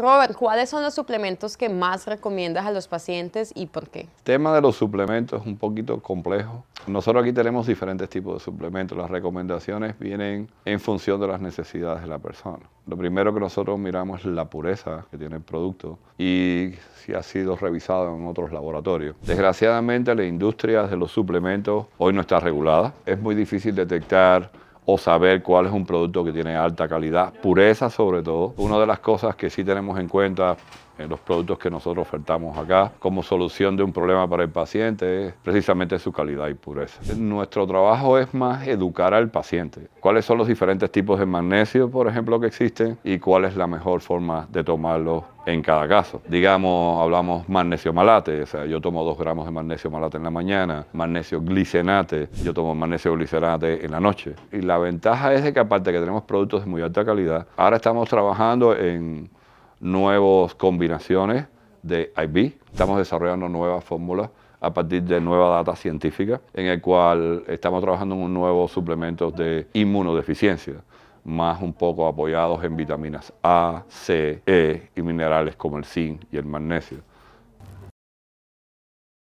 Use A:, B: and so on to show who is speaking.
A: Robert, ¿cuáles son los suplementos que más recomiendas a los pacientes y por qué? El tema de los suplementos es un poquito complejo. Nosotros aquí tenemos diferentes tipos de suplementos. Las recomendaciones vienen en función de las necesidades de la persona. Lo primero que nosotros miramos es la pureza que tiene el producto y si ha sido revisado en otros laboratorios. Desgraciadamente la industria de los suplementos hoy no está regulada. Es muy difícil detectar o saber cuál es un producto que tiene alta calidad, pureza sobre todo. Una de las cosas que sí tenemos en cuenta los productos que nosotros ofertamos acá como solución de un problema para el paciente es precisamente su calidad y pureza. Nuestro trabajo es más educar al paciente. ¿Cuáles son los diferentes tipos de magnesio, por ejemplo, que existen y cuál es la mejor forma de tomarlos en cada caso. Digamos, hablamos magnesio malate, o sea, yo tomo dos gramos de magnesio malate en la mañana, magnesio glicenate, yo tomo magnesio glicenate en la noche. Y la ventaja es que aparte que tenemos productos de muy alta calidad, ahora estamos trabajando en nuevas combinaciones de IB. Estamos desarrollando nuevas fórmulas a partir de nueva data científica, en el cual estamos trabajando en un nuevo suplemento de inmunodeficiencia, más un poco apoyados en vitaminas A, C, E y minerales como el zinc y el magnesio.